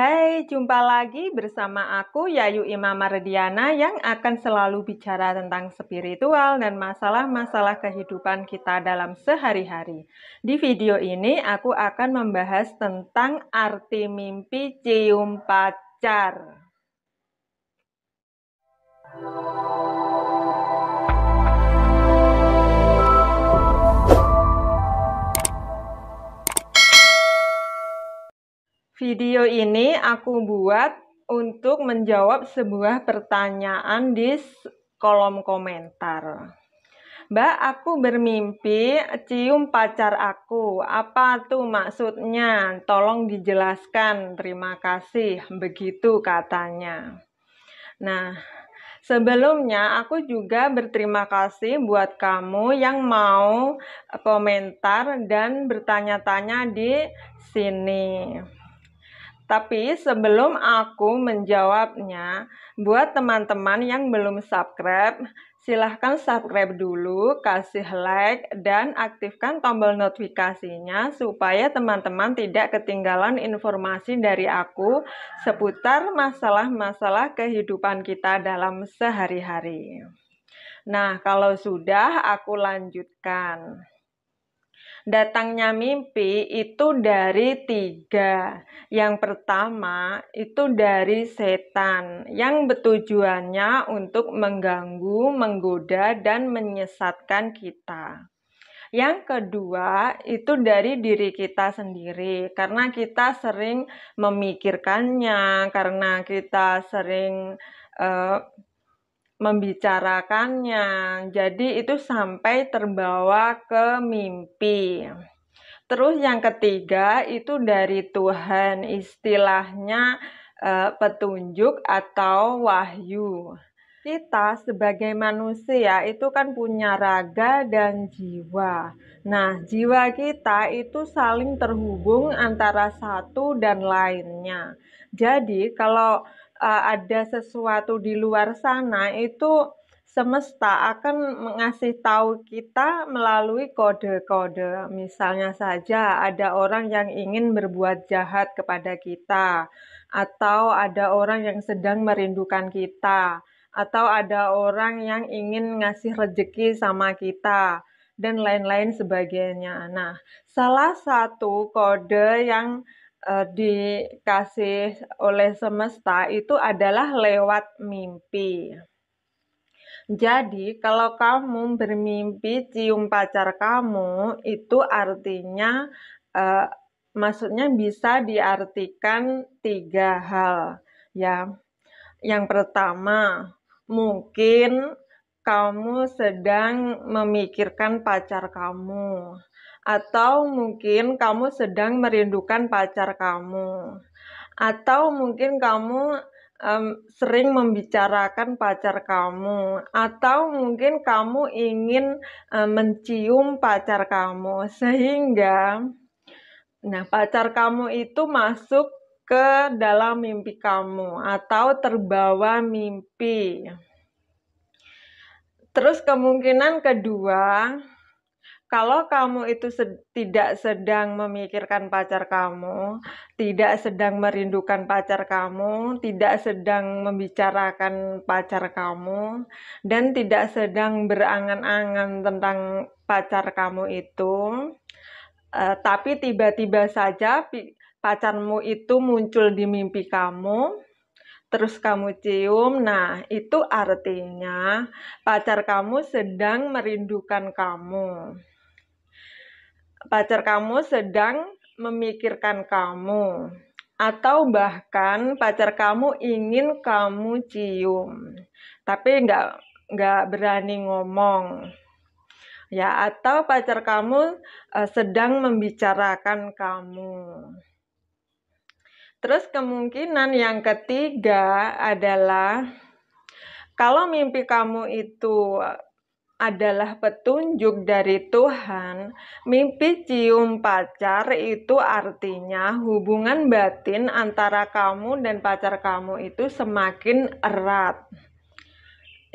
Hai, jumpa lagi bersama aku Yayu Imam Rediana yang akan selalu bicara tentang spiritual dan masalah-masalah kehidupan kita dalam sehari-hari. Di video ini aku akan membahas tentang arti mimpi cium pacar. Video ini aku buat untuk menjawab sebuah pertanyaan di kolom komentar. Mbak, aku bermimpi cium pacar aku. Apa tuh maksudnya? Tolong dijelaskan. Terima kasih. Begitu katanya. Nah, Sebelumnya, aku juga berterima kasih buat kamu yang mau komentar dan bertanya-tanya di sini. Tapi sebelum aku menjawabnya, buat teman-teman yang belum subscribe, silahkan subscribe dulu, kasih like, dan aktifkan tombol notifikasinya supaya teman-teman tidak ketinggalan informasi dari aku seputar masalah-masalah kehidupan kita dalam sehari-hari. Nah, kalau sudah aku lanjutkan. Datangnya mimpi itu dari tiga. Yang pertama itu dari setan yang bertujuannya untuk mengganggu, menggoda, dan menyesatkan kita. Yang kedua itu dari diri kita sendiri karena kita sering memikirkannya, karena kita sering uh, membicarakannya. Jadi itu sampai terbawa ke mimpi. Terus yang ketiga itu dari Tuhan, istilahnya uh, petunjuk atau wahyu. Kita sebagai manusia itu kan punya raga dan jiwa. Nah, jiwa kita itu saling terhubung antara satu dan lainnya. Jadi, kalau uh, ada sesuatu di luar sana itu semesta akan mengasih tahu kita melalui kode-kode. Misalnya saja ada orang yang ingin berbuat jahat kepada kita atau ada orang yang sedang merindukan kita atau ada orang yang ingin ngasih rejeki sama kita dan lain-lain sebagainya. Nah, salah satu kode yang Eh, dikasih oleh semesta itu adalah lewat mimpi. Jadi, kalau kamu bermimpi cium pacar kamu, itu artinya uh, maksudnya bisa diartikan tiga hal, ya. Yang pertama, mungkin kamu sedang memikirkan pacar kamu atau mungkin kamu sedang merindukan pacar kamu, atau mungkin kamu um, sering membicarakan pacar kamu, atau mungkin kamu ingin um, mencium pacar kamu, sehingga nah pacar kamu itu masuk ke dalam mimpi kamu atau terbawa mimpi. Terus kemungkinan kedua, kalau kamu itu sed tidak sedang memikirkan pacar kamu, tidak sedang merindukan pacar kamu, tidak sedang membicarakan pacar kamu, dan tidak sedang berangan-angan tentang pacar kamu itu, uh, tapi tiba-tiba saja pacarmu itu muncul di mimpi kamu, terus kamu cium. Nah, itu artinya pacar kamu sedang merindukan kamu pacar kamu sedang memikirkan kamu atau bahkan pacar kamu ingin kamu cium tapi nggak nggak berani ngomong ya atau pacar kamu uh, sedang membicarakan kamu terus kemungkinan yang ketiga adalah kalau mimpi kamu itu adalah petunjuk dari Tuhan, mimpi cium pacar itu artinya hubungan batin antara kamu dan pacar kamu itu semakin erat.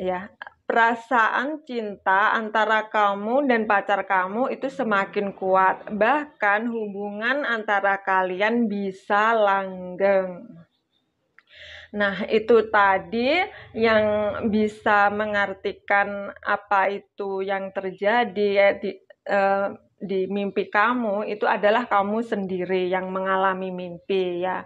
Ya, perasaan cinta antara kamu dan pacar kamu itu semakin kuat. Bahkan hubungan antara kalian bisa langgeng. Nah, itu tadi yang bisa mengartikan apa itu yang terjadi ya, di, eh, di mimpi kamu itu adalah kamu sendiri yang mengalami mimpi ya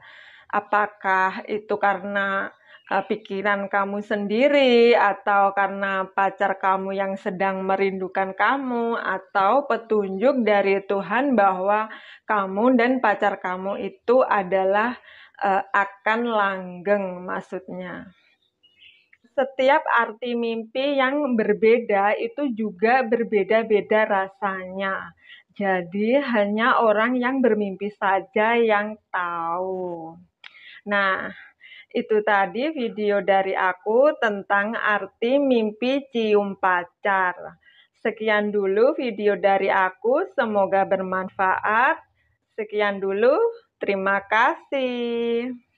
apakah itu karena eh, pikiran kamu sendiri atau karena pacar kamu yang sedang merindukan kamu atau petunjuk dari Tuhan bahwa kamu dan pacar kamu itu adalah uh, akan langgeng maksudnya. Setiap arti mimpi yang berbeda itu juga berbeda-beda rasanya. Jadi hanya orang yang bermimpi saja yang tahu. Nah, itu tadi video dari aku tentang arti mimpi cium pacar. Sekian dulu video dari aku, semoga bermanfaat. Sekian dulu, terima kasih.